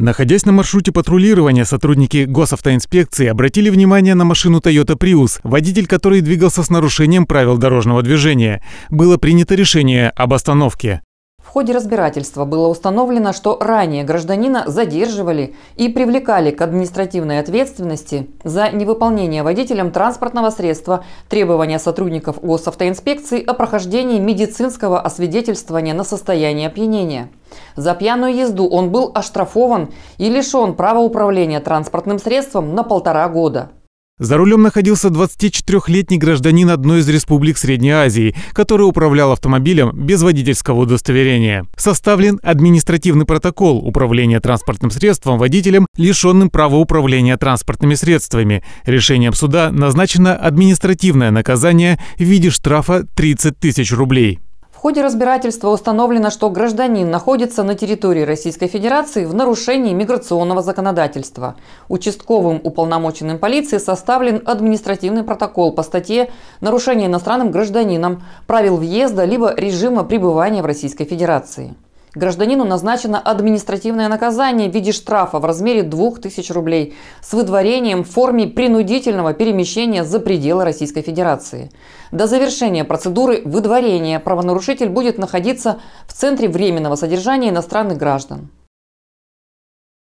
Находясь на маршруте патрулирования, сотрудники госавтоинспекции обратили внимание на машину Toyota Prius, водитель которой двигался с нарушением правил дорожного движения. Было принято решение об остановке. В ходе разбирательства было установлено, что ранее гражданина задерживали и привлекали к административной ответственности за невыполнение водителем транспортного средства требования сотрудников госавтоинспекции о прохождении медицинского освидетельствования на состояние опьянения. За пьяную езду он был оштрафован и лишен права управления транспортным средством на полтора года. За рулем находился 24-летний гражданин одной из республик Средней Азии, который управлял автомобилем без водительского удостоверения. Составлен административный протокол управления транспортным средством водителем, лишенным права управления транспортными средствами. Решением суда назначено административное наказание в виде штрафа 30 тысяч рублей. В ходе разбирательства установлено, что гражданин находится на территории Российской Федерации в нарушении миграционного законодательства. Участковым уполномоченным полиции составлен административный протокол по статье «Нарушение иностранным гражданином правил въезда либо режима пребывания в Российской Федерации». Гражданину назначено административное наказание в виде штрафа в размере 2000 рублей с выдворением в форме принудительного перемещения за пределы Российской Федерации. До завершения процедуры выдворения правонарушитель будет находиться в Центре временного содержания иностранных граждан.